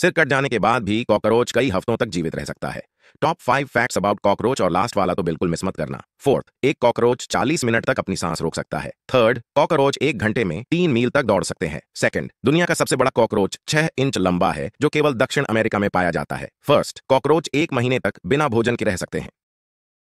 सिर कट जाने के बाद भी कॉकरोच कई हफ्तों तक जीवित रह सकता है top five facts about cockroach और लास्ट वाला तो बिल्कुल मिस मत करना फोर्थ एक कॉकरोच 40 मिनट तक अपनी सांस रोक सकता है थर्ड कॉकरोच एक घंटे में तीन मील तक दौड़ सकते हैं सेकंड दुनिया का सबसे बड़ा कॉकरोच छह इंच लंबा है जो केवल दक्षिण अमेरिका में पाया जाता है फर्स्ट कॉकरोच एक महीने तक बिना भोजन के रह सकते हैं